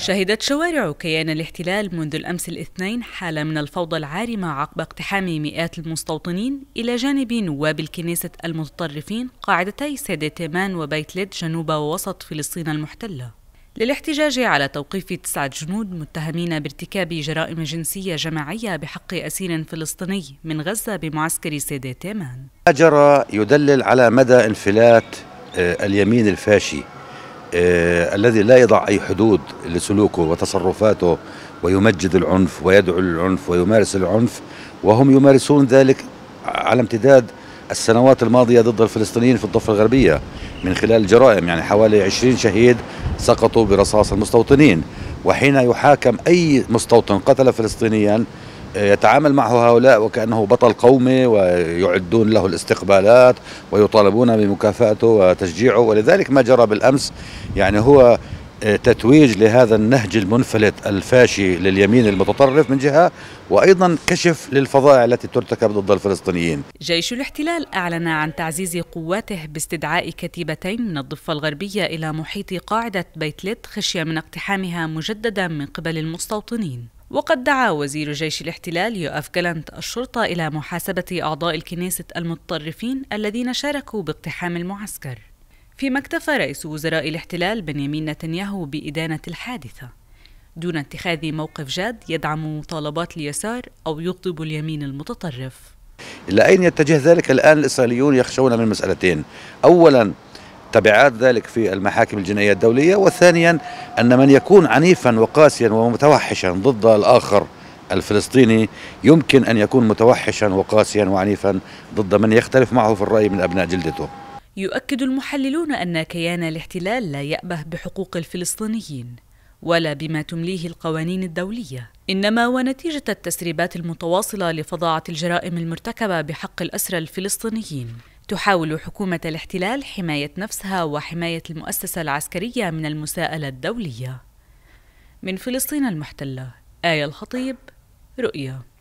شهدت شوارع كيان الاحتلال منذ الأمس الاثنين حالة من الفوضى العارمة عقب اقتحام مئات المستوطنين إلى جانب نواب الكنيسة المتطرفين قاعدتي سيدة تيمان وبيت ليد جنوب ووسط فلسطين المحتلة للاحتجاج على توقيف تسعة جنود متهمين بارتكاب جرائم جنسية جماعية بحق أسير فلسطيني من غزة بمعسكر سيدة تيمان ما جرى يدلل على مدى انفلات آه، اليمين الفاشي آه، الذي لا يضع أي حدود لسلوكه وتصرفاته ويمجد العنف ويدعو للعنف ويمارس العنف وهم يمارسون ذلك على امتداد السنوات الماضية ضد الفلسطينيين في الضفة الغربية من خلال الجرائم يعني حوالي 20 شهيد سقطوا برصاص المستوطنين وحين يحاكم أي مستوطن قتل فلسطينيا يتعامل معه هؤلاء وكأنه بطل قومي ويعدون له الاستقبالات ويطالبون بمكافأته وتشجيعه ولذلك ما جرى بالأمس يعني هو آه، تتويج لهذا النهج المنفلت الفاشي لليمين المتطرف من جهة وأيضا كشف للفظائع التي ترتكب ضد الفلسطينيين جيش الاحتلال أعلن عن تعزيز قواته باستدعاء كتيبتين من الضفة الغربية إلى محيط قاعدة بيتلت خشية من اقتحامها مجددا من قبل المستوطنين وقد دعا وزير جيش الاحتلال يؤف جالنت الشرطة إلى محاسبة أعضاء الكنيسة المتطرفين الذين شاركوا باقتحام المعسكر فيما اكتفى رئيس وزراء الاحتلال بنيامين نتنياهو بإدانة الحادثة دون اتخاذ موقف جاد يدعم مطالبات اليسار أو يغضب اليمين المتطرف إلى أين يتجه ذلك الآن الإسرائيليون يخشون من مسألتين أولاً تبعات ذلك في المحاكم الجنائية الدولية وثانيا أن من يكون عنيفا وقاسيا ومتوحشا ضد الآخر الفلسطيني يمكن أن يكون متوحشا وقاسيا وعنيفا ضد من يختلف معه في الرأي من أبناء جلدته يؤكد المحللون أن كيان الاحتلال لا يأبه بحقوق الفلسطينيين ولا بما تمليه القوانين الدولية إنما ونتيجة التسريبات المتواصلة لفظاعة الجرائم المرتكبة بحق الأسرى الفلسطينيين تحاول حكومة الاحتلال حماية نفسها وحماية المؤسسة العسكرية من المساءلة الدولية. من فلسطين المحتلة، آية الخطيب، رؤيا.